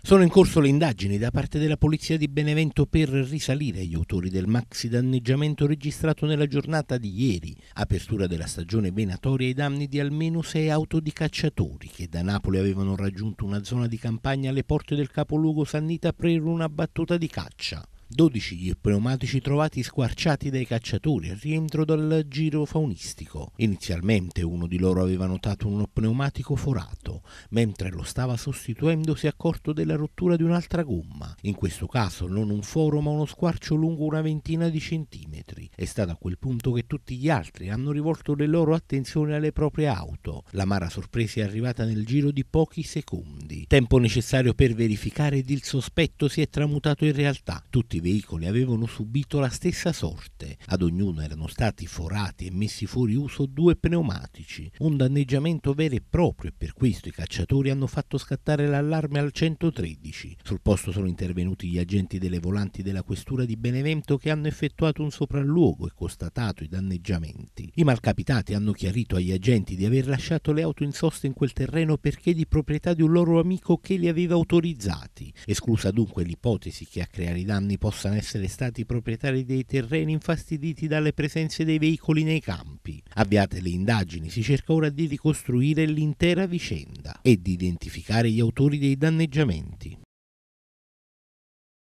Sono in corso le indagini da parte della Polizia di Benevento per risalire agli autori del maxi danneggiamento registrato nella giornata di ieri, apertura della stagione venatoria ai danni di almeno sei auto di cacciatori che da Napoli avevano raggiunto una zona di campagna alle porte del capoluogo Sannita per una battuta di caccia. 12 gli pneumatici trovati squarciati dai cacciatori al rientro dal giro faunistico. Inizialmente uno di loro aveva notato uno pneumatico forato, mentre lo stava sostituendo si è accorto della rottura di un'altra gomma. In questo caso non un foro ma uno squarcio lungo una ventina di centimetri. È stato a quel punto che tutti gli altri hanno rivolto le loro attenzioni alle proprie auto. La mara sorpresa è arrivata nel giro di pochi secondi, tempo necessario per verificare ed il sospetto si è tramutato in realtà. Tutti i veicoli avevano subito la stessa sorte. Ad ognuno erano stati forati e messi fuori uso due pneumatici. Un danneggiamento vero e proprio e per questo i cacciatori hanno fatto scattare l'allarme al 113. Sul posto sono intervenuti gli agenti delle volanti della questura di Benevento che hanno effettuato un sopralluogo e constatato i danneggiamenti. I malcapitati hanno chiarito agli agenti di aver lasciato le auto in sosta in quel terreno perché di proprietà di un loro amico che li aveva autorizzati, esclusa dunque l'ipotesi che a creare i danni possano essere stati i proprietari dei terreni infastiditi dalle presenze dei veicoli nei campi. Avviate le indagini, si cerca ora di ricostruire l'intera vicenda e di identificare gli autori dei danneggiamenti.